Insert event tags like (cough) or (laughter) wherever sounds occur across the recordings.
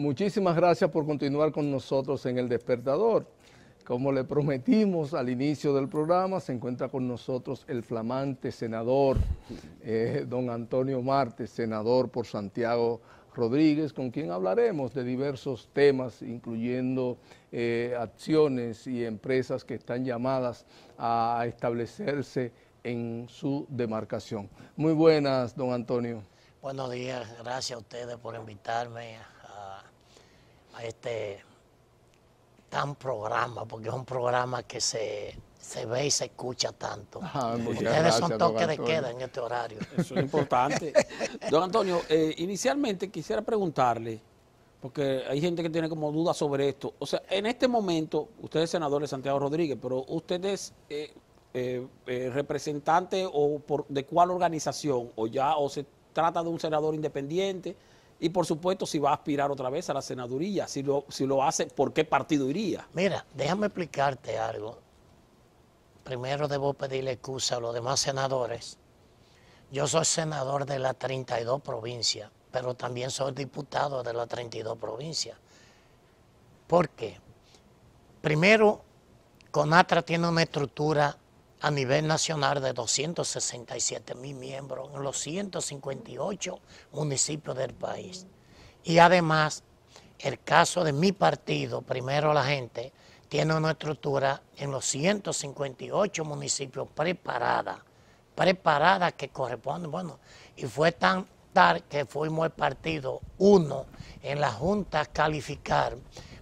Muchísimas gracias por continuar con nosotros en El Despertador. Como le prometimos al inicio del programa, se encuentra con nosotros el flamante senador, eh, don Antonio Martes, senador por Santiago Rodríguez, con quien hablaremos de diversos temas, incluyendo eh, acciones y empresas que están llamadas a establecerse en su demarcación. Muy buenas, don Antonio. Buenos días, gracias a ustedes por invitarme este tan programa, porque es un programa que se, ve y se escucha tanto. Ah, Ustedes son toque de queda en este horario. Eso es importante. (laughs) don Antonio, eh, inicialmente quisiera preguntarle, porque hay gente que tiene como dudas sobre esto. O sea, en este momento, usted es senador de Santiago Rodríguez, pero usted es eh, eh, representante o por, de cuál organización, o ya, o se trata de un senador independiente. Y por supuesto, si va a aspirar otra vez a la senaduría, si lo, si lo hace, ¿por qué partido iría? Mira, déjame explicarte algo. Primero debo pedirle excusa a los demás senadores. Yo soy senador de las 32 provincias, pero también soy diputado de las 32 provincias. ¿Por qué? Primero, Conatra tiene una estructura a nivel nacional de 267 mil miembros en los 158 municipios del país. Y además, el caso de mi partido, Primero la Gente, tiene una estructura en los 158 municipios preparada, preparada que corresponde, bueno, y fue tan tal que fuimos el partido uno en la Junta calificar,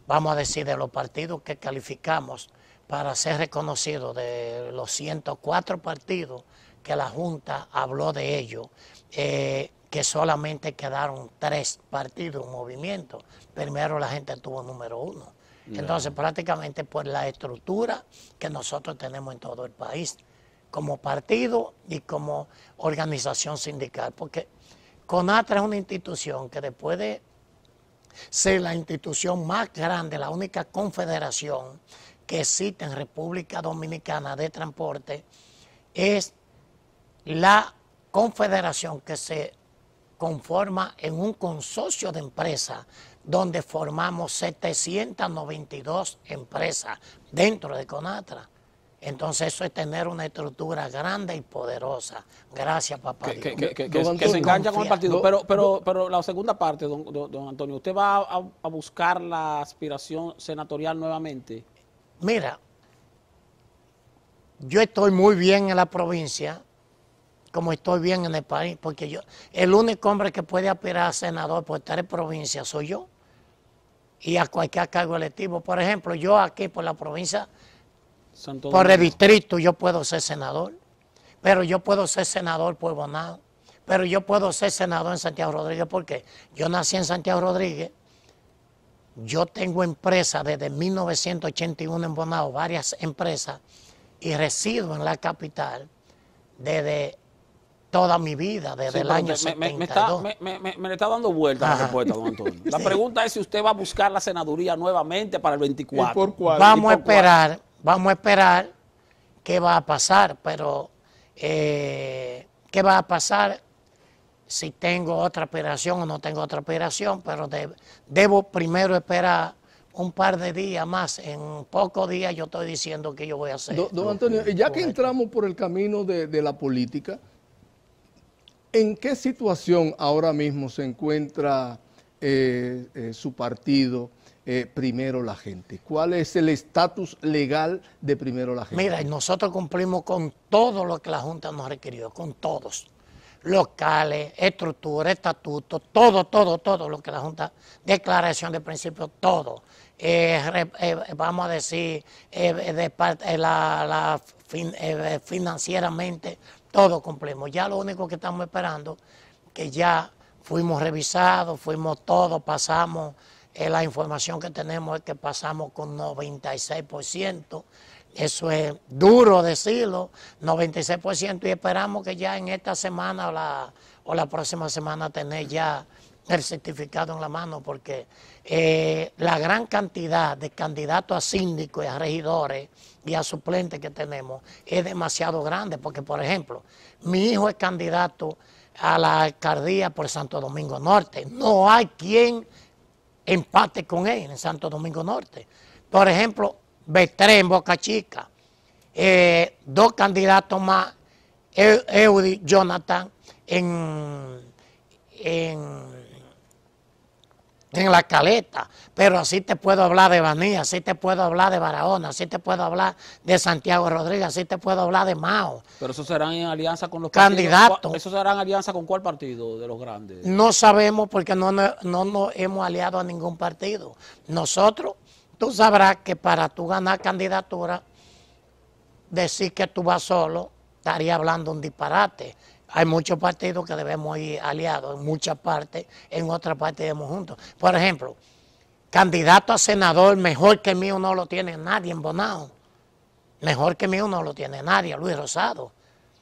vamos a decir, de los partidos que calificamos para ser reconocido de los 104 partidos que la Junta habló de ello, eh, que solamente quedaron tres partidos en movimiento. Primero la gente tuvo número uno. Entonces, prácticamente por la estructura que nosotros tenemos en todo el país, como partido y como organización sindical, porque CONATRA es una institución que después de ser la institución más grande, la única confederación, que existe en República Dominicana de Transporte es la confederación que se conforma en un consorcio de empresas donde formamos 792 empresas dentro de Conatra. Entonces eso es tener una estructura grande y poderosa. Gracias, papá. Que, se engancha con el partido. Pero, pero, pero la segunda parte, don, don, Antonio, ¿usted va a, a, buscar la aspiración senatorial nuevamente? Mira, yo estoy muy bien en la provincia, como estoy bien en el país, porque yo, el único hombre que puede aspirar a senador por estar en provincia soy yo. Y a cualquier cargo electivo. Por ejemplo, yo aquí por la provincia, por el distrito, yo puedo ser senador. Pero yo puedo ser senador por nada, Pero yo puedo ser senador en Santiago Rodríguez porque yo nací en Santiago Rodríguez yo tengo empresa desde 1981 en Bonao, varias empresas, y resido en la capital desde toda mi vida, desde el año me, Me, me, está, dando vuelta la respuesta, don Antonio. (laughs) La pregunta es si usted va a buscar la senaduría nuevamente para el 24. Vamos a esperar, vamos a esperar qué va a pasar, pero eh, qué va a pasar si tengo otra operación o no tengo otra operación, pero debo primero esperar un par de días más. En pocos días yo estoy diciendo que yo voy a hacer. Don, Antonio, ya que entramos por el camino de, la política, ¿en qué situación ahora mismo se encuentra eh, eh, su partido? Eh, primero la gente? ¿Cuál es el estatus legal de primero la gente? Mira, nosotros cumplimos con todo lo que la Junta nos ha requerido con todos locales, estructura, estatutos, todo, todo, todo lo que la Junta, declaración de principio, todo. Eh, eh, vamos a decir, eh, la, financieramente, todo cumplimos. Ya lo único que estamos esperando, que ya fuimos revisados, fuimos todos, pasamos, la información que tenemos es que pasamos con 96%. Eso es duro decirlo, 96% y esperamos que ya en esta semana o la, próxima semana tener ya el certificado en la mano porque eh, la gran cantidad de candidatos a síndicos y a regidores y a suplentes que tenemos es demasiado grande porque, por ejemplo, mi hijo es candidato a la alcaldía por Santo Domingo Norte. No hay quien empate con él en Santo Domingo Norte. Por ejemplo, B3 en Boca Chica, eh, dos candidatos más, Eudy Jonathan en, en, La Caleta, pero así te puedo hablar de vanilla así te puedo hablar de Barahona, así te puedo hablar de Santiago Rodríguez, así te puedo hablar de Mao. Pero eso serán en alianza con los candidatos. ¿Eso será en alianza con cuál partido de los grandes? No sabemos porque no, no, no nos hemos aliado a ningún partido. Nosotros tú sabrás que para tú ganar candidatura, decir que tú vas solo, estaría hablando un disparate. Hay muchos partidos que debemos ir aliados, en muchas partes, en otras partes debemos juntos. Por ejemplo, candidato a senador mejor que mío no lo tiene nadie en Bonao. Mejor que mío no lo tiene nadie, Luis Rosado.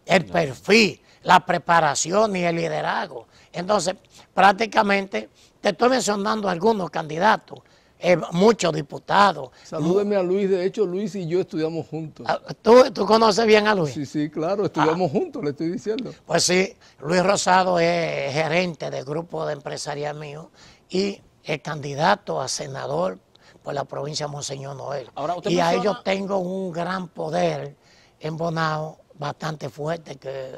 El perfil, la preparación y el liderazgo. Entonces, prácticamente te estoy mencionando algunos candidatos eh, muchos diputados. Salúdeme a Luis, de hecho Luis y yo estudiamos juntos. Ah, ¿Tú, ¿Tú, conoces bien a Luis? Sí, sí, claro, estudiamos ah. juntos, le estoy diciendo. Pues sí, Luis Rosado es gerente del grupo de empresaria mío y es candidato a senador por la provincia de Monseñor Noel. y a ellos tengo un gran poder en Bonao, bastante fuerte, que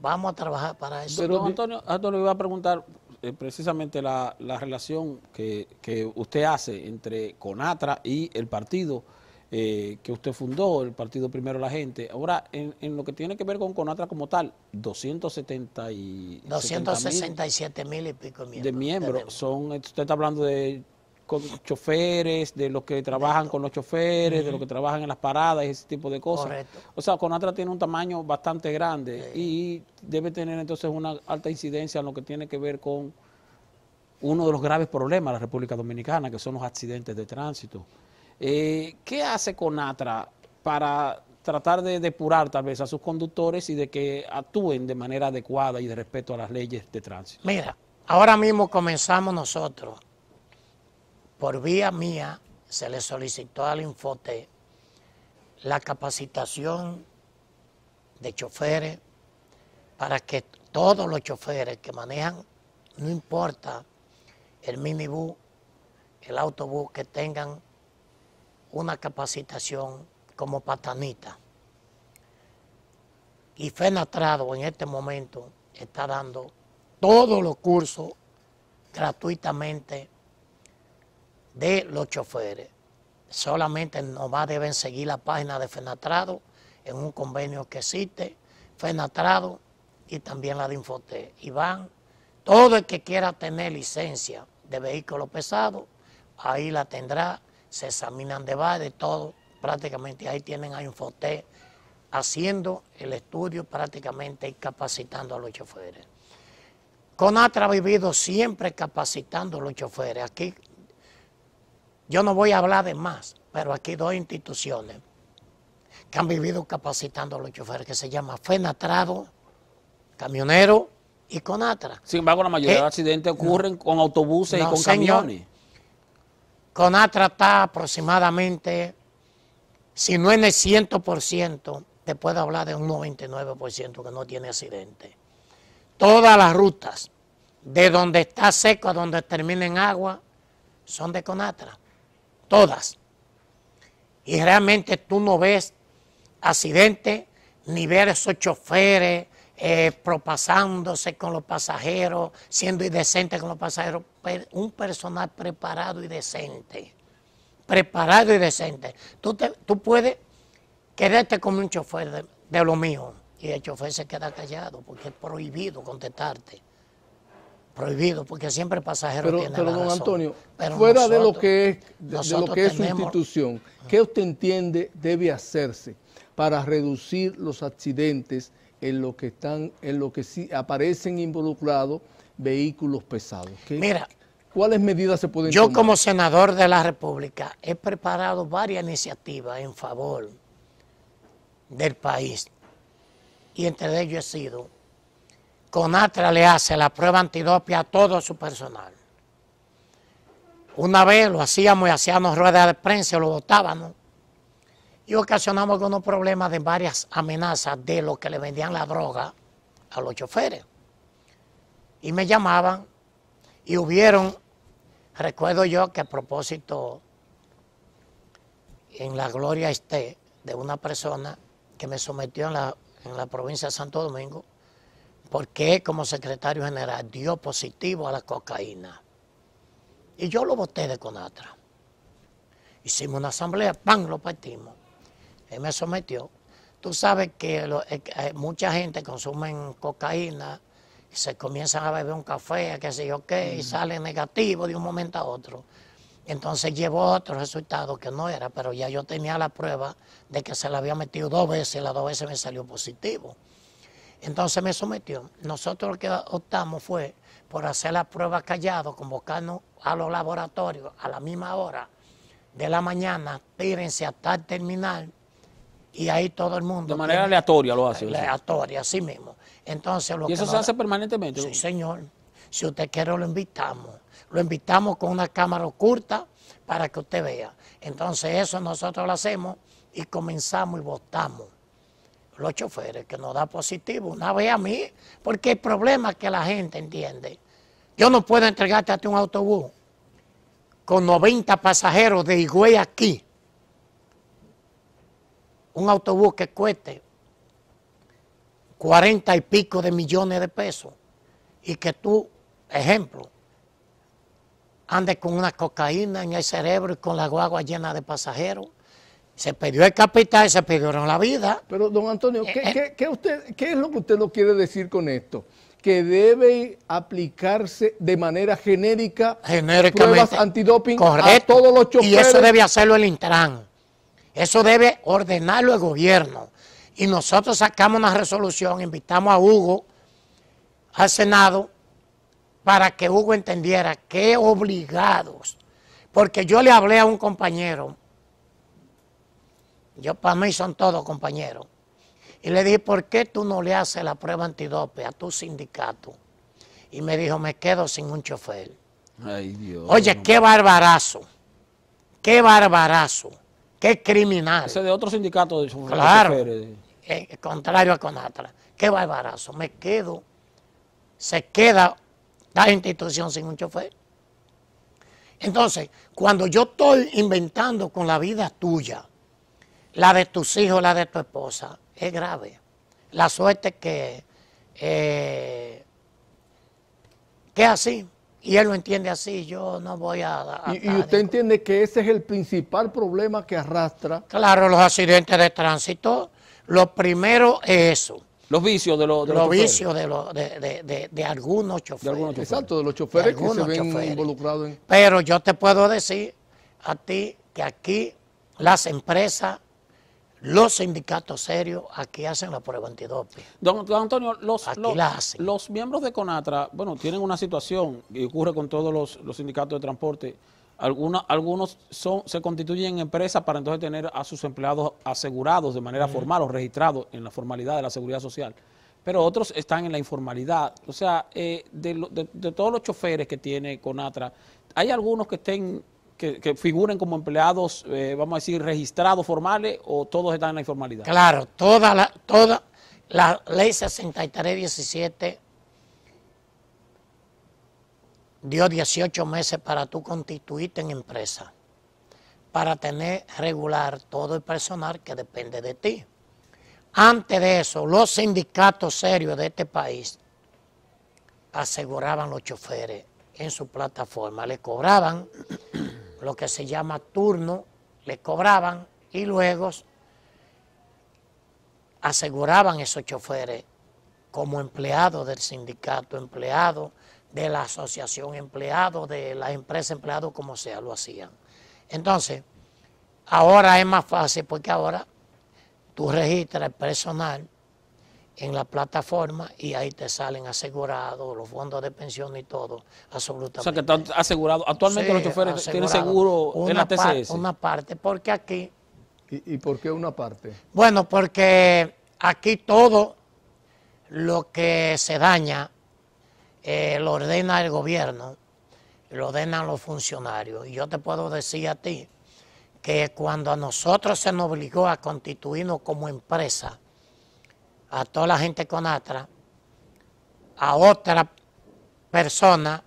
vamos a trabajar para eso. Antonio, le iba a preguntar, eh, precisamente la, la relación que, que, usted hace entre Conatra y el partido eh, que usted fundó, el partido Primero la Gente. Ahora, en, en, lo que tiene que ver con Conatra como tal, 270 y... 267 mil y pico De miembros. Son, usted está hablando de con choferes, de los que trabajan con los choferes, de los que trabajan en las paradas y ese tipo de cosas. O sea, Conatra tiene un tamaño bastante grande y debe tener entonces una alta incidencia en lo que tiene que ver con uno de los graves problemas de la República Dominicana, que son los accidentes de tránsito. Eh, ¿Qué hace Conatra para tratar de depurar tal vez a sus conductores y de que actúen de manera adecuada y de respeto a las leyes de tránsito? Mira, ahora mismo comenzamos nosotros por vía mía se le solicitó al Infote la capacitación de choferes para que todos los choferes que manejan, no importa el minibús, el autobús, que tengan una capacitación como patanita. Y Fenatrado en este momento está dando todos los cursos gratuitamente de los choferes. Solamente nomás deben seguir la página de Fenatrado en un convenio que existe, Fenatrado y también la de infote Y van, todo el que quiera tener licencia de vehículo pesado, ahí la tendrá, se examinan de base, de todo, prácticamente ahí tienen a Infoté haciendo el estudio prácticamente y capacitando a los choferes. CONATRA ha vivido siempre capacitando a los choferes. Aquí yo no voy a hablar de más, pero aquí dos instituciones que han vivido capacitando a los choferes, que se llama FENATRADO, Camionero y CONATRA. Sin embargo, la mayoría eh, de los accidentes ocurren con autobuses y con camiones. CONATRA está aproximadamente, si no en el 100%, te puedo hablar de un 99% que no tiene accidente. Todas las rutas, de donde está seco a donde termina en agua, son de CONATRA todas. Y realmente tú no ves accidentes, ni ver esos choferes eh, propasándose con los pasajeros, siendo indecentes con los pasajeros. Un personal preparado y decente. Preparado y decente. Tú, tú puedes quedarte con un chofer de lo mío. Y el chofer se queda callado porque es prohibido contestarte prohibido, porque siempre el pasajero pero, pero don Antonio, fuera de lo que es, de, lo que es su institución, ¿qué usted entiende debe hacerse para reducir los accidentes en lo que están, en lo que sí aparecen involucrados vehículos pesados? Mira, ¿cuáles medidas se pueden yo Yo como senador de la República he preparado varias iniciativas en favor del país y entre ellos he sido Conatra le hace la prueba antidopia a todo su personal. Una vez lo hacíamos y hacíamos ruedas de prensa, lo votábamos. Y ocasionamos algunos problemas de varias amenazas de los que le vendían la droga a los choferes. Y me llamaban y hubieron, recuerdo yo que a propósito, en la gloria esté de una persona que me sometió en la provincia de Santo Domingo, porque como secretario general dio positivo a la cocaína. Y yo lo voté de Conatra. Hicimos una asamblea, ¡pam! lo partimos. Él me sometió. Tú sabes que eh, eh, mucha gente consume cocaína, y se comienzan a beber un café, qué sé yo qué, y sale negativo de un momento a otro. Entonces llevó otro resultado que no era, pero ya yo tenía la prueba de que se la había metido dos veces, y las dos veces me salió positivo. Entonces me sometió. Nosotros lo que optamos fue por hacer la prueba callado, convocarnos a los laboratorios a la misma hora de la mañana, Pírense hasta el terminal y ahí todo el mundo. De manera aleatoria lo hace. Aleatoria, así mismo. Entonces, lo ¿Y eso se hace permanentemente? Sí, señor. Si usted quiere, lo invitamos. Lo invitamos con una cámara oculta para que usted vea. Entonces, eso nosotros lo hacemos y comenzamos y votamos los choferes que nos da positivo una vez a mí, porque el problema que la gente entiende. Yo no puedo entregarte ti un autobús con 90 pasajeros de Higüey aquí. Un autobús que cueste 40 y pico de millones de pesos y que tú, ejemplo, andes con una cocaína en el cerebro y con la guagua llena de pasajeros se perdió el capital, se perdieron la vida. Pero, don Antonio, eh, eh. ¿qué, es lo que usted no quiere decir con esto? Que debe aplicarse de manera genérica pruebas antidoping Correcto. a todos los choferes. Y eso debe hacerlo el Intran. Eso debe ordenarlo el gobierno. Y nosotros sacamos una resolución, invitamos a Hugo al Senado para que Hugo entendiera que obligados. Porque yo le hablé a un compañero, yo para mí son todos compañeros. Y le dije, ¿por qué tú no le haces la prueba antidope a tu sindicato? Y me dijo, me quedo sin un chofer. Ay, Dios. Oye, qué barbarazo. Qué barbarazo. Qué criminal. Ese de otro sindicato de choferes. Claro. Eh, eh, contrario a Conatra. Qué barbarazo. Me quedo. Se queda la institución sin un chofer. Entonces, cuando yo estoy inventando con la vida tuya, la de tus hijos, la de tu esposa. Es grave. La suerte que, eh, que es así. Y él lo entiende así, yo no voy a... y, usted entiende que ese es el principal problema que arrastra? Claro, los accidentes de tránsito. Lo primero es eso. Los vicios de, los los, vicios de, algunos choferes. Exacto, de los choferes que se ven involucrados en... Pero yo te puedo decir a ti que aquí las empresas los sindicatos serios aquí hacen la prueba antidoping. Don, Antonio, los, miembros de Conatra, bueno, tienen una situación que ocurre con todos los, sindicatos de transporte. Algunos, algunos se constituyen en empresas para entonces tener a sus empleados asegurados de manera formal o registrados en la formalidad de la seguridad social, pero otros están en la informalidad. O sea, eh, de, de todos los choferes que tiene Conatra, hay algunos que estén que, figuren como empleados, eh, vamos a decir, registrados formales o todos están en la informalidad? Claro, toda la, toda la ley 6317 dio 18 meses para tú constituirte en empresa, para tener regular todo el personal que depende de ti. Antes de eso, los sindicatos serios de este país aseguraban los choferes en su plataforma, le cobraban lo que se llama turno, le cobraban y luego aseguraban esos choferes como empleados del sindicato, empleados de la asociación, empleados de la empresa, empleado como sea, lo hacían. Entonces, ahora es más fácil porque ahora tú registras el personal en la plataforma y ahí te salen asegurados los fondos de pensión y todo, absolutamente. O sea, que están asegurados. Actualmente los choferes tienen seguro en la TCS. una parte, porque aquí... ¿Y, por qué una parte? Bueno, porque aquí todo lo que se daña eh, lo ordena el gobierno, lo ordenan los funcionarios. Y yo te puedo decir a ti que cuando a nosotros se nos obligó a constituirnos como empresa, a toda la gente con atra, a otra persona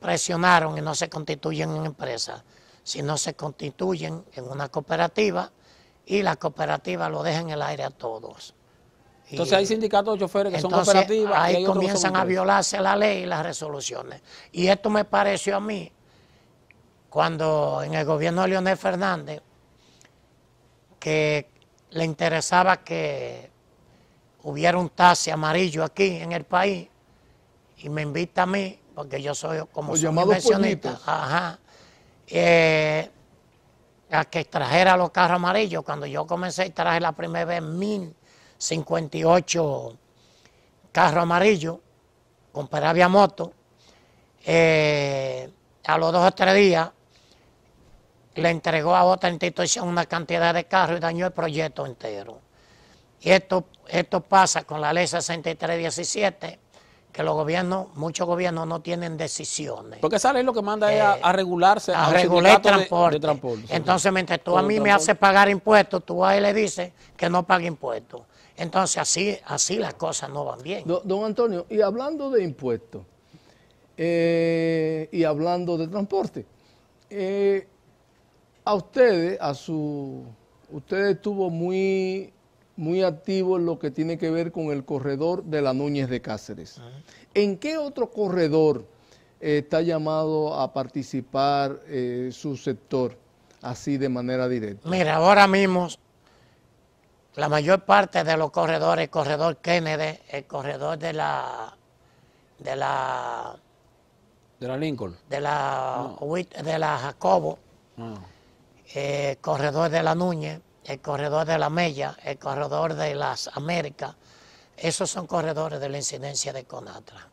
presionaron y no se constituyen en empresa, sino se constituyen en una cooperativa y la cooperativa lo deja en el aire a todos. entonces hay sindicatos de choferes que son cooperativas. Ahí comienzan a violarse la ley y las resoluciones. Y esto me pareció a mí, cuando en el gobierno de Leonel Fernández, que le interesaba que hubiera un taxi amarillo aquí en el país y me invita a mí, porque yo soy como subvencionista ajá, eh, a que trajera los carros amarillos. Cuando yo comencé, traje la primera vez 1058 carros amarillos, con había moto. Eh, a los dos o tres días le entregó a otra institución una cantidad de carros y dañó el proyecto entero. Y esto, esto pasa con la ley 6317, que los gobiernos, muchos gobiernos no tienen decisiones. Porque esa ley lo que manda es a, eh, regularse. A, regular el transporte. De, Entonces, mientras tú a mí me haces pagar impuestos, tú él le dices que no pague impuestos. Entonces, así, así las cosas no van bien. Don, Antonio, y hablando de impuestos eh, y hablando de transporte, eh, a ustedes, a su... ustedes estuvo muy muy activo en lo que tiene que ver con el corredor de la Núñez de Cáceres. ¿En qué otro corredor eh, está llamado a participar eh, su sector así de manera directa? Mira, ahora mismo la mayor parte de los corredores, el corredor Kennedy, el corredor de la de la de la Lincoln, de la de la Jacobo, ah. eh, corredor de la Núñez, el corredor de la Mella, el corredor de las Américas, esos son corredores de la incidencia de Conatra.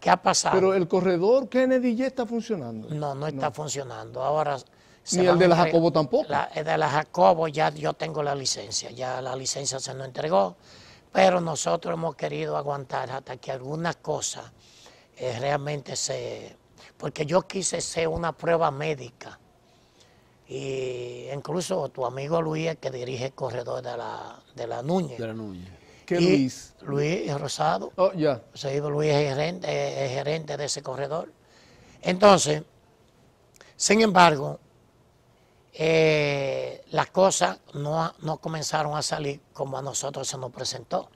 ¿Qué ha pasado? Pero el corredor Kennedy ya está funcionando. No, no está funcionando. Ahora. Ni el de la Jacobo tampoco. el de la Jacobo ya yo tengo la licencia, ya la licencia se nos entregó, pero nosotros hemos querido aguantar hasta que alguna cosa eh, realmente se... Porque yo quise ser una prueba médica y incluso tu amigo Luis, que dirige el corredor de la, de la Núñez. De la ¿Qué Luis? Luis Rosado. Oh, ya. Luis es gerente, gerente de ese corredor. Entonces, sin embargo, eh, las cosas no, no comenzaron a salir como a nosotros se nos presentó.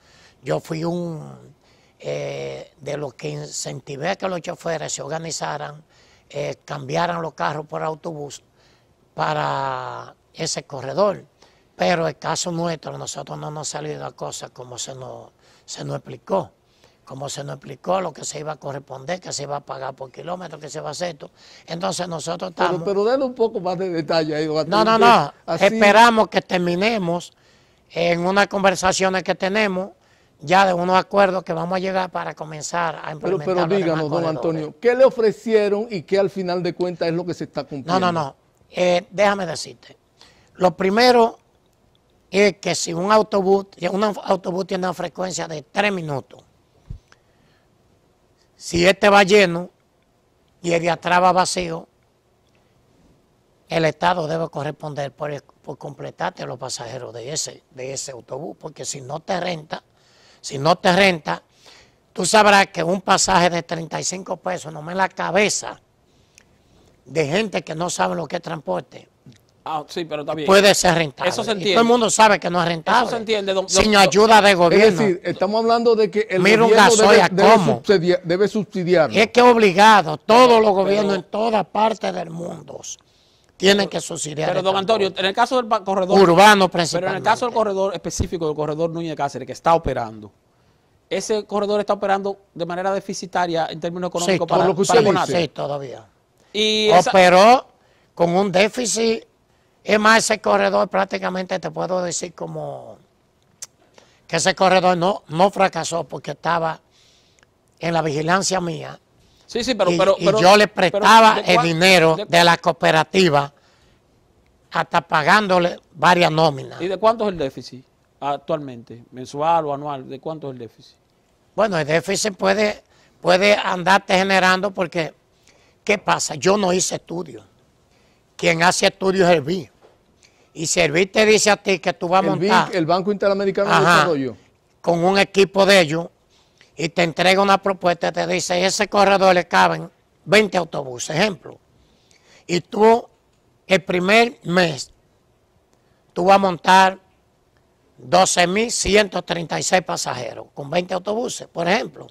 Yo fui un eh, de los que incentivé que los choferes se organizaran, eh, cambiaran los carros por autobús para ese corredor. Pero el caso nuestro, nosotros no nos salió la cosa como se nos, se nos explicó. Como se nos explicó lo que se iba a corresponder, que se iba a pagar por kilómetro, que se va a hacer esto. Entonces nosotros estamos... Pero, denle un poco más de detalle ahí. No, no, no. Esperamos que terminemos en unas conversaciones que tenemos ya de unos acuerdos que vamos a llegar para comenzar a implementar. Pero, pero díganos, don Antonio, ¿qué le ofrecieron y qué al final de cuentas es lo que se está cumpliendo? No, no, no. Eh, déjame decirte, lo primero es que si un autobús, un autobús tiene una frecuencia de 3 minutos, si este va lleno y el de atrás va vacío, el Estado debe corresponder por, completarte a los pasajeros de ese, de ese autobús, porque si no te renta, si no te renta, tú sabrás que un pasaje de 35 pesos, no me la cabeza, de gente que no sabe lo que es transporte. Ah, pero Puede ser rentable. Eso se entiende. todo el mundo sabe que no es rentable. Eso se entiende, don, Sin ayuda de gobierno. Es decir, estamos hablando de que el gobierno debe, Subsidiar, Es que obligado, todos los gobiernos en toda parte del mundo tienen que subsidiar. Pero, don Antonio, en el caso del corredor urbano principal, Pero en el caso del corredor específico del corredor Núñez Cáceres, que está operando, ese corredor está operando de manera deficitaria en términos económicos para, lo que Sí, todavía. Operó con un déficit. Es más, ese corredor prácticamente te puedo decir como que ese corredor no, no fracasó porque estaba en la vigilancia mía. Sí, sí, pero, y, pero, yo le prestaba el dinero de, la cooperativa hasta pagándole varias nóminas. ¿Y de cuánto es el déficit actualmente? ¿Mensual o anual? ¿De cuánto es el déficit? Bueno, el déficit puede, puede andarte generando porque ¿Qué pasa? Yo no hice estudio. Quien hace estudios es el BI. Y el si BI te dice a ti que tú vas a montar. el Banco Interamericano Con un equipo de ellos y te entrega una propuesta, y te dice, ese corredor le caben 20 autobuses, ejemplo. Y tú, el primer mes, tú vas a montar 12.136 pasajeros con 20 autobuses, por ejemplo.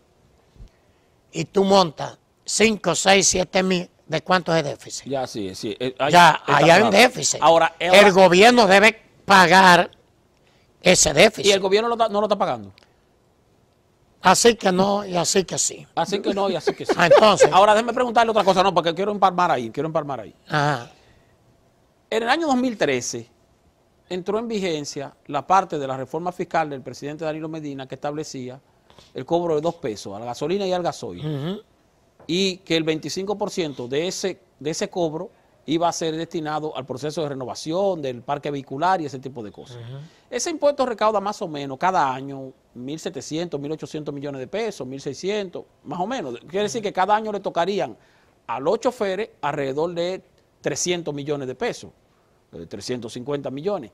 Y tú montas 5, 6, 7 mil, ¿de cuánto es déficit? Ya, sí, sí. Eh, ya, hay un déficit. Ahora, el, gobierno debe pagar ese déficit. ¿Y el gobierno no lo está pagando? Así que no y así que sí. Así que no y así que sí. (laughs) Ah, entonces. Ahora déjeme preguntarle otra cosa, no, porque quiero empalmar ahí, quiero empalmar ahí. Ajá. En el año 2013 entró en vigencia la parte de la reforma fiscal del presidente Danilo Medina que establecía el cobro de dos pesos a la gasolina y al gasoil y que el 25% de ese, de ese cobro iba a ser destinado al proceso de renovación del parque vehicular y ese tipo de cosas. Ese impuesto recauda más o menos cada año 1.700, 1.800 millones de pesos, 1.600, más o menos. Quiere decir que cada año le tocarían a los choferes alrededor de 300 millones de pesos, 350 eh, millones.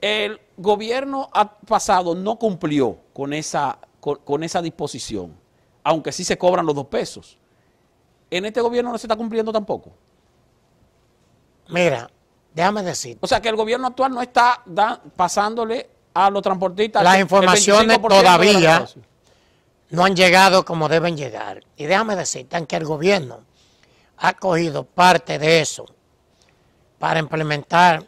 El gobierno pasado no cumplió con esa, con esa disposición, aunque sí se cobran los dos pesos en este gobierno no se está cumpliendo tampoco. Mira, déjame decir. O sea que el gobierno actual no está pasándole a los transportistas. Las informaciones todavía no han llegado como deben llegar. Y déjame decirte, que el gobierno ha cogido parte de eso para implementar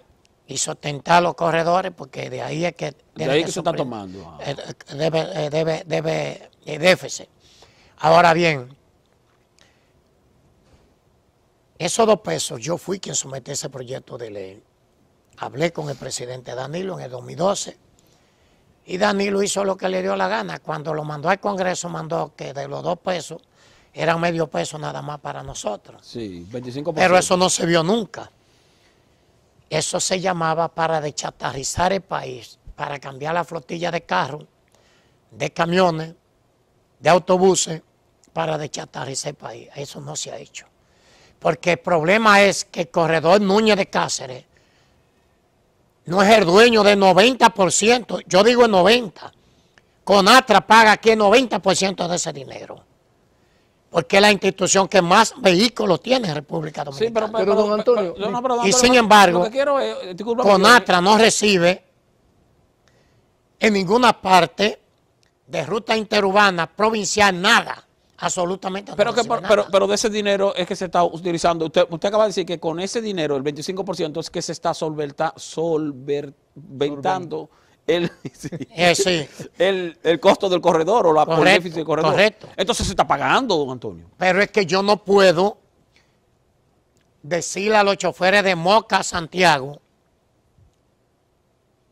y sostentar los corredores, porque de ahí es que... De ahí que, se está tomando. Ah. Eh, eh, eh, debe, debe, debe, Ahora bien, esos dos pesos, yo fui quien sometí ese proyecto de ley. Hablé con el presidente Danilo en el 2012 y Danilo hizo lo que le dio la gana. Cuando lo mandó al Congreso, mandó que de los dos pesos era medio peso nada más para nosotros. Sí, 25%. Pero eso no se vio nunca. Eso se llamaba para dechatarrizar el país, para cambiar la flotilla de carros, de camiones, de autobuses, para dechatarrizar el país. Eso no se ha hecho. Porque el problema es que el corredor Núñez de Cáceres no es el dueño del 90%, yo digo el 90%. Conatra paga aquí el 90% de ese dinero. Porque es la institución que más vehículos tiene en República Dominicana. Sí, pero, don Antonio, y sin embargo, Conatra no recibe en ninguna parte de ruta interurbana, provincial, nada. Absolutamente. Pero, pero, pero, de ese dinero es que se está utilizando. Usted, usted acaba de decir que con ese dinero, el 25% es que se está solventando el, (laughs) eh, el, el, costo del corredor o la del corredor. Correcto. Entonces se está pagando, don Antonio. Pero es que yo no puedo decirle a los choferes de Moca, Santiago,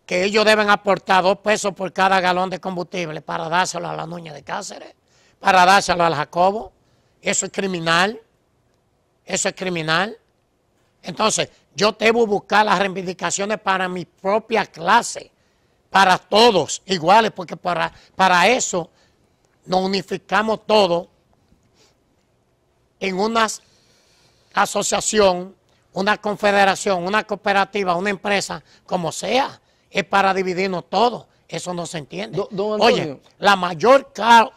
que ellos deben aportar dos pesos por cada galón de combustible para dárselo a la nuña de Cáceres para dárselo al Jacobo. Eso es criminal. Eso es criminal. Entonces, yo debo buscar las reivindicaciones para mi propia clase, para todos iguales, porque para, para eso nos unificamos todos en una asociación, una confederación, una cooperativa, una empresa, como sea, es para dividirnos todos. Eso no se entiende. Oye, la mayor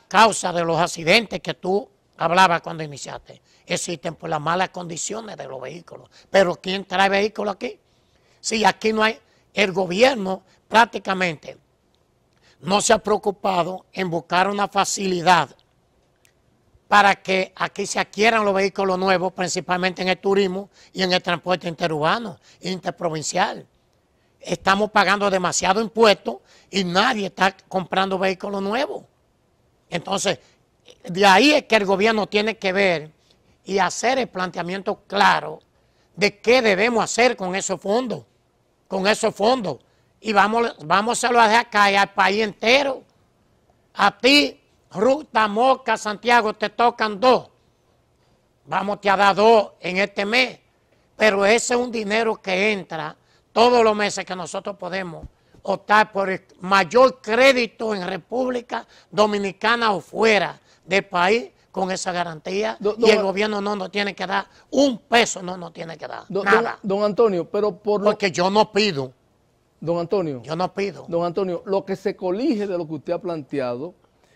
causa de los accidentes que tú hablabas cuando iniciaste existen por las malas condiciones de los vehículos. Pero ¿quién trae vehículos aquí? Si aquí no hay, el gobierno prácticamente no se ha preocupado en buscar una facilidad para que aquí se adquieran los vehículos nuevos, principalmente en el turismo y en el transporte interurbano, interprovincial estamos pagando demasiado impuestos y nadie está comprando vehículos nuevos. Entonces, de ahí es que el gobierno tiene que ver y hacer el planteamiento claro de qué debemos hacer con esos fondos, con esos fondos. Y vamos, vamos a lo acá y al país entero. A ti, Ruta, Moca, Santiago, te tocan dos. Vamos, te ha dado dos en este mes. Pero ese es un dinero que entra todos los meses que nosotros podemos optar por el mayor crédito en República Dominicana o fuera del país con esa garantía y el gobierno no nos tiene que dar un peso, no nos tiene que dar nada. Don, Antonio, pero por lo que yo no pido. Don Antonio. Yo no pido. Don Antonio, lo que se colige de lo que usted ha planteado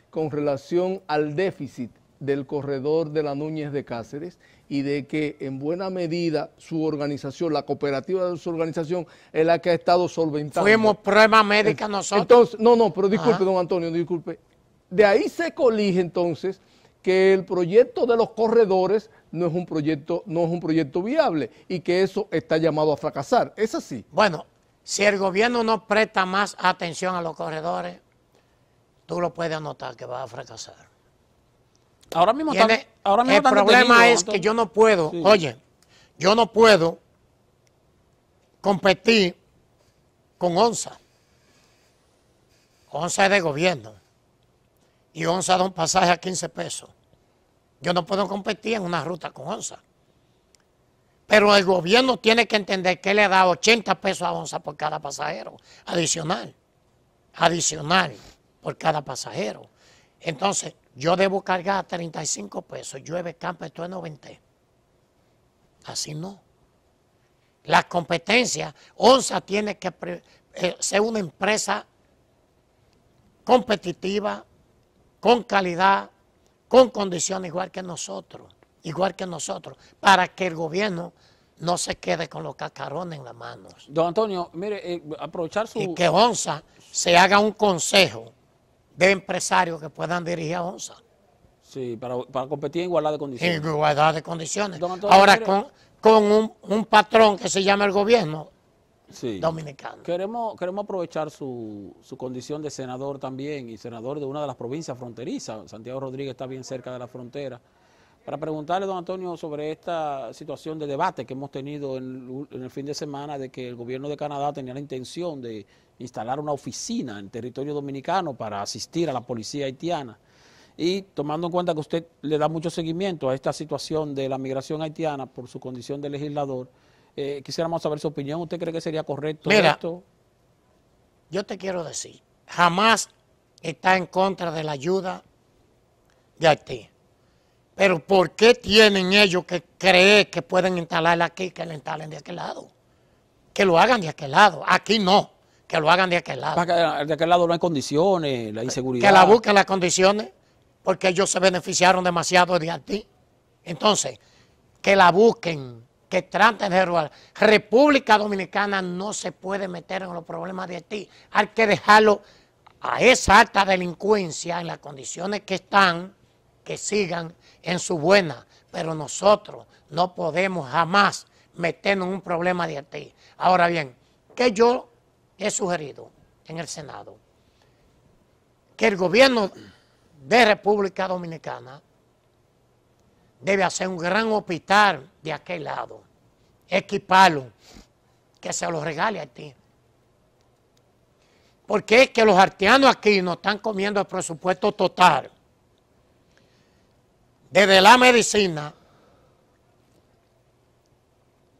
con relación al déficit del corredor de la Núñez de Cáceres y de que en buena medida su organización, la cooperativa de su organización, es la que ha estado solventando. Fuimos prueba médica nosotros. Entonces, no, no, pero disculpe, don Antonio, disculpe. De ahí se colige entonces que el proyecto de los corredores no es un proyecto, no es un proyecto viable y que eso está llamado a fracasar. ¿Es así? Bueno, si el gobierno no presta más atención a los corredores, tú lo puedes anotar que va a fracasar. Ahora mismo, el, problema es que yo no puedo, oye, yo no puedo competir con ONSA. ONSA es de gobierno y ONSA da un pasaje a 15 pesos. Yo no puedo competir en una ruta con ONSA. Pero el gobierno tiene que entender que le da 80 pesos a ONSA por cada pasajero, adicional, adicional por cada pasajero. Entonces, yo debo cargar 35 pesos, llueve, campo, esto es 90. Así no. la competencia ONSA tiene que eh, ser una empresa competitiva, con calidad, con condiciones igual que nosotros, igual que nosotros, para que el gobierno no se quede con los cacarones en las manos. Don Antonio, mire, eh, aprovechar su... Y que ONSA se haga un consejo de empresarios que puedan dirigir a ONSA. Sí, para, competir en igualdad de condiciones. En igualdad de condiciones. Ahora, con, con un, patrón que se llama el gobierno dominicano. Queremos, queremos aprovechar su, su condición de senador también y senador de una de las provincias fronterizas. Santiago Rodríguez está bien cerca de la frontera para preguntarle, don Antonio, sobre esta situación de debate que hemos tenido en, el fin de semana de que el gobierno de Canadá tenía la intención de instalar una oficina en territorio dominicano para asistir a la policía haitiana. Y tomando en cuenta que usted le da mucho seguimiento a esta situación de la migración haitiana por su condición de legislador, eh, quisiéramos saber su opinión. ¿Usted cree que sería correcto Mira, esto? Yo te quiero decir, jamás está en contra de la ayuda de Haití pero ¿por qué tienen ellos que creer que pueden instalarla aquí, que la instalen de aquel lado? Que lo hagan de aquel lado. Aquí no, que lo hagan de aquel lado. Que eh, de aquel lado no hay condiciones, la inseguridad. Que la busquen las condiciones, porque ellos se beneficiaron demasiado de aquí. Entonces, que la busquen, que traten de República Dominicana no se puede meter en los problemas de Haití. Hay que dejarlo a esa alta delincuencia en las condiciones que están, que sigan en su buena, pero nosotros no podemos jamás meternos en un problema de Haití. Ahora bien, que yo he sugerido en el Senado? Que el gobierno de República Dominicana debe hacer un gran hospital de aquel lado, equiparlo, que se lo regale a ti. Porque es que los haitianos aquí no están comiendo el presupuesto total desde la medicina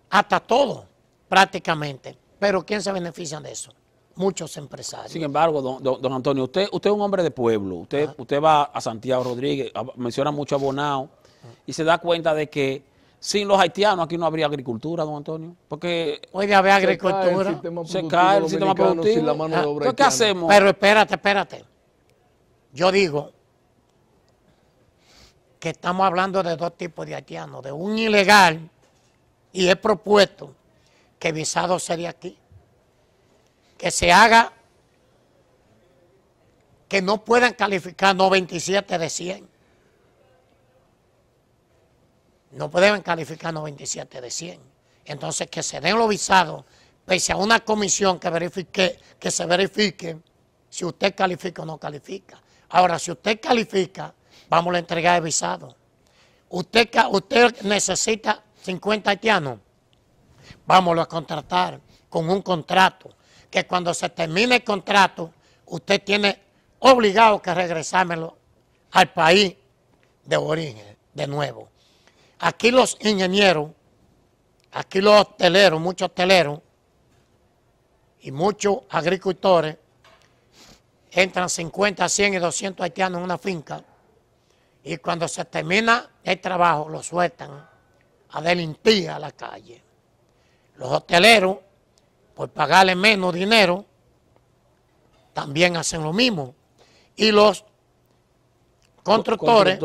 hasta todo, prácticamente. Pero ¿quién se beneficia de eso? Muchos empresarios. Sin embargo, don, Antonio, usted, usted es un hombre de pueblo. Usted, ah. usted va a Santiago Rodríguez, menciona mucho a Bonao ah. y se da cuenta de que sin los haitianos aquí no habría agricultura, don Antonio. Porque día agricultura. Se cae el sistema productivo. ¿Qué hacemos? Pero espérate, espérate. Yo digo, que estamos hablando de dos tipos de haitianos, de un ilegal, y he propuesto que visado sería aquí, que se haga, que no puedan calificar 97 de 100, no pueden calificar 97 de 100, entonces que se den los visados, pese a una comisión que verifique, que se verifique si usted califica o no califica. Ahora, si usted califica, vamos a entregar el visado. Usted, usted necesita 50 haitianos, vamos a contratar con un contrato, que cuando se termine el contrato, usted tiene obligado que regresármelo al país de origen, de nuevo. Aquí los ingenieros, aquí los hosteleros, muchos hosteleros y muchos agricultores, entran 50, 100 y 200 haitianos en una finca y cuando se termina el trabajo, lo sueltan a delinquir a la calle. Los hoteleros, por pagarle menos dinero, también hacen lo mismo. Y los constructores,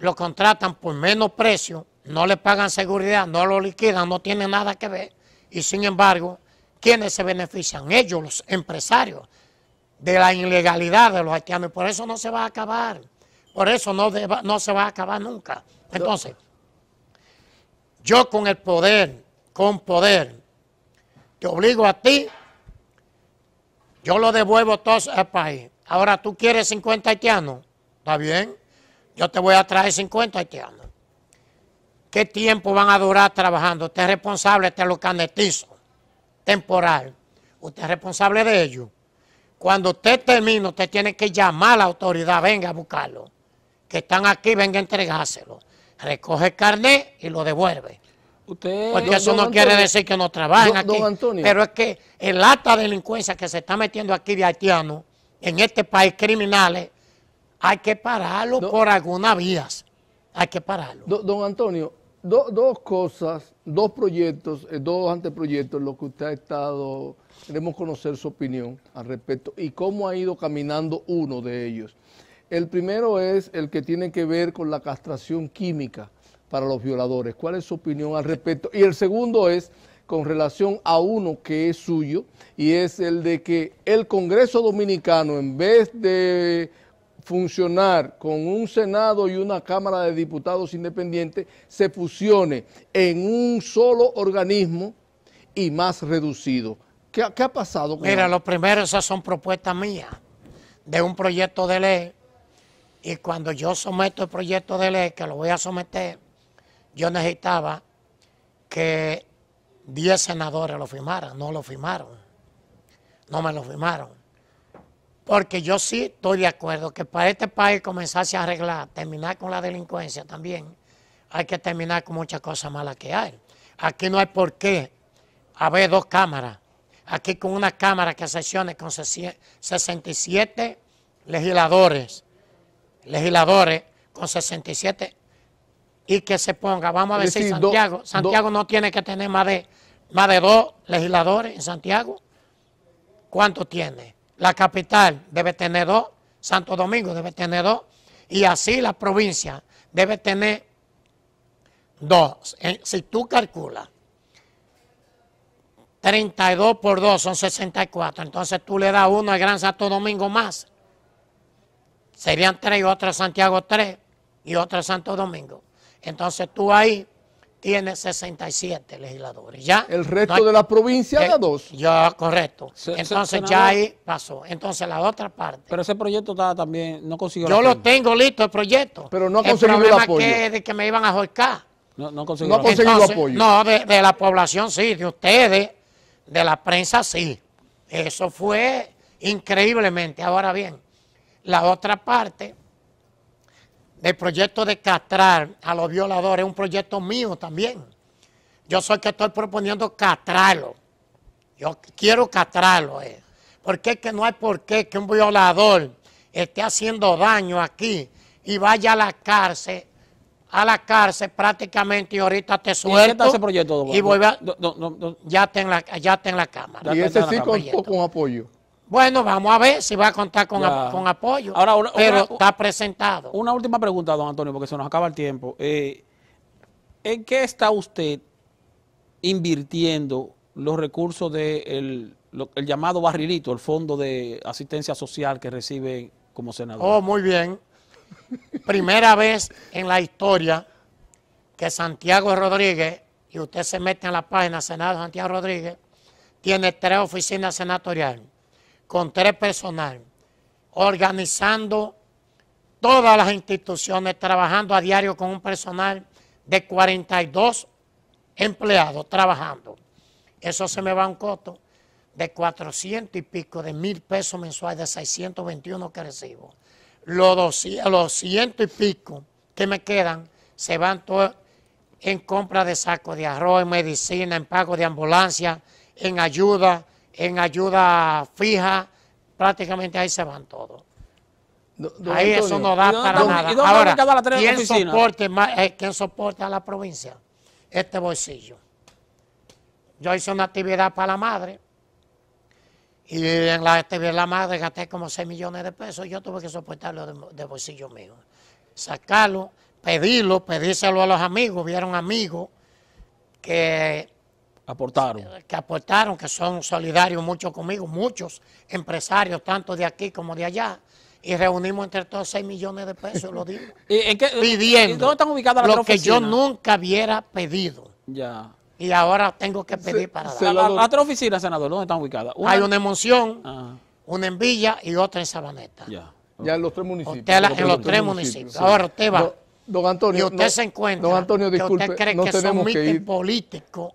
los contratan por menos precio, no le pagan seguridad, no lo liquidan, no tienen nada que ver. Y sin embargo, ¿quiénes se benefician? Ellos, los empresarios, de la ilegalidad de los haitianos. por eso no se va a acabar. Por eso no, se va a acabar nunca. Entonces, yo con el poder, con poder, te obligo a ti, yo lo devuelvo todo al país. Ahora tú quieres 50 haitianos, está bien, yo te voy a traer 50 haitianos. ¿Qué tiempo van a durar trabajando? Usted es responsable, te lo canetizo, temporal. Usted es responsable de ello. Cuando usted termine, usted tiene que llamar a la autoridad, venga a buscarlo que están aquí, venga a entregárselo. Recoge el carnet y lo devuelve. Usted, Porque eso no quiere decir que no trabajen aquí. Pero es que el alta delincuencia que se está metiendo aquí de haitianos, en este país criminales, hay que pararlo por algunas vías. Hay que pararlo. don Antonio, dos cosas, dos proyectos, eh, dos anteproyectos, en los que usted ha estado, queremos conocer su opinión al respecto y cómo ha ido caminando uno de ellos. El primero es el que tiene que ver con la castración química para los violadores. ¿Cuál es su opinión al respecto? Y el segundo es con relación a uno que es suyo y es el de que el Congreso Dominicano, en vez de funcionar con un Senado y una Cámara de Diputados independientes, se fusione en un solo organismo y más reducido. ¿Qué, ha pasado? Mira, lo primero, esas son propuestas mías de un proyecto de ley y cuando yo someto el proyecto de ley, que lo voy a someter, yo necesitaba que 10 senadores lo firmaran. No lo firmaron. No me lo firmaron. Porque yo sí estoy de acuerdo que para este país comenzarse a arreglar, terminar con la delincuencia también, hay que terminar con muchas cosas malas que hay. Aquí no hay por qué haber dos cámaras. Aquí con una cámara que sesione con 67 legisladores legisladores con 67 y que se ponga, vamos a decir, Santiago, Santiago no tiene que tener más de, más de dos legisladores en Santiago. ¿Cuánto tiene? La capital debe tener dos, Santo Domingo debe tener dos, y así la provincia debe tener dos. Si tú calculas 32 por 2 son 64, entonces tú le das uno al Gran Santo Domingo más Serían tres, otra Santiago tres y otra Santo Domingo. Entonces tú ahí tienes 67 legisladores. ¿ya? El resto de la provincia da eh, dos. Ya, correcto. Entonces ya ahí pasó. Entonces la otra parte. Pero ese proyecto estaba también, no consiguió Yo lo tengo listo el proyecto. Pero no ha conseguido el, el apoyo. Que, de que me iban a jolcar. No, ha conseguido apoyo. No, de la población sí, de ustedes, de la prensa sí. Eso fue increíblemente. Ahora bien, la otra parte del proyecto de castrar a los violadores es un proyecto mío también. Yo soy que estoy proponiendo castrarlo. Yo quiero castrarlo. Eh. Porque es que no hay por qué que un violador esté haciendo daño aquí y vaya a la cárcel a la cárcel prácticamente y ahorita te suelto. ¿Y ese proyecto, ya está en la, ya está en la Cámara. Y ese sí contó con apoyo. Bueno, vamos a ver si va a contar con, con apoyo. pero está presentado. Una última pregunta, don Antonio, porque se nos acaba el tiempo. Eh, ¿En qué está usted invirtiendo los recursos del el llamado barrilito, el fondo de asistencia social que recibe como senador? Oh, muy bien. Primera (laughs) vez en la historia que Santiago Rodríguez, y usted se mete en la página Senado Santiago Rodríguez, tiene tres oficinas senatoriales con tres personal, organizando todas las instituciones, trabajando a diario con un personal de 42 empleados trabajando. Eso se me va a un costo de 400 y pico, de mil pesos mensuales, de 621 que recibo. Los, dos ciento y pico que me quedan se van todo en compra de saco de arroz, en medicina, en pago de ambulancia, en ayuda en ayuda fija, prácticamente ahí se van todos. ahí eso no da para nada. Ahora, eh, ¿quién, soporte soporta a la provincia? Este bolsillo. Yo hice una actividad para la madre y en la actividad de la madre gasté como 6 millones de pesos. Yo tuve que soportarlo de, de bolsillo mío. Sacarlo, pedirlo, pedírselo a los amigos. Vieron amigos que aportaron. Eh, que aportaron, que son solidarios muchos conmigo, muchos empresarios, tanto de aquí como de allá. Y reunimos entre todos 6 millones de pesos, lo digo. (laughs) pidiendo. están ubicadas las Lo que yo nunca hubiera pedido. Ya. Y ahora tengo que pedir para dar. Las tres oficinas, senador, ¿dónde están ubicadas? Hay una en Monción, ah. una en Villa y otra en Sabaneta. Ya. en los tres municipios. en los, tres, municipios. Ahora usted va. don Antonio, y usted se encuentra. Don Antonio, disculpe, que usted cree que son político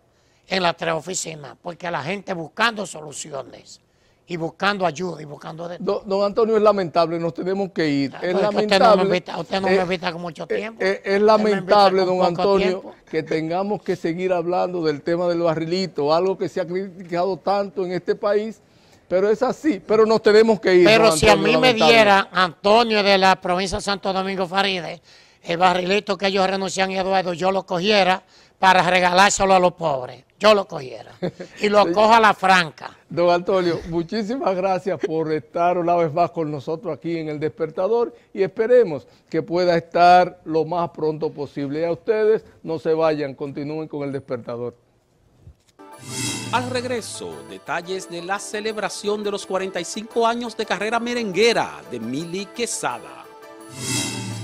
en las tres oficinas, porque la gente buscando soluciones y buscando ayuda y buscando... De... Don, Antonio, es lamentable, nos tenemos que ir. Es lamentable. Usted no me eh, con mucho eh, tiempo. Eh, es, lamentable, don Antonio, que tengamos que seguir hablando del tema del barrilito, algo que se ha criticado tanto en este país, pero es así, pero nos tenemos que ir. Pero si a mí me diera Antonio de la provincia de Santo Domingo Faride, el barrilito que ellos renuncian y Eduardo, yo lo cogiera para regalárselo a los pobres yo lo cogiera. Y lo (laughs) a la franca. Don Antonio, muchísimas gracias por estar una vez más con nosotros aquí en El Despertador y esperemos que pueda estar lo más pronto posible. a ustedes no se vayan, continúen con El Despertador. Al regreso, detalles de la celebración de los 45 años de carrera merenguera de Mili Quesada.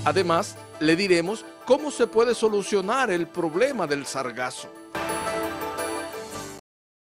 Además, le diremos cómo se puede solucionar el problema del sargazo.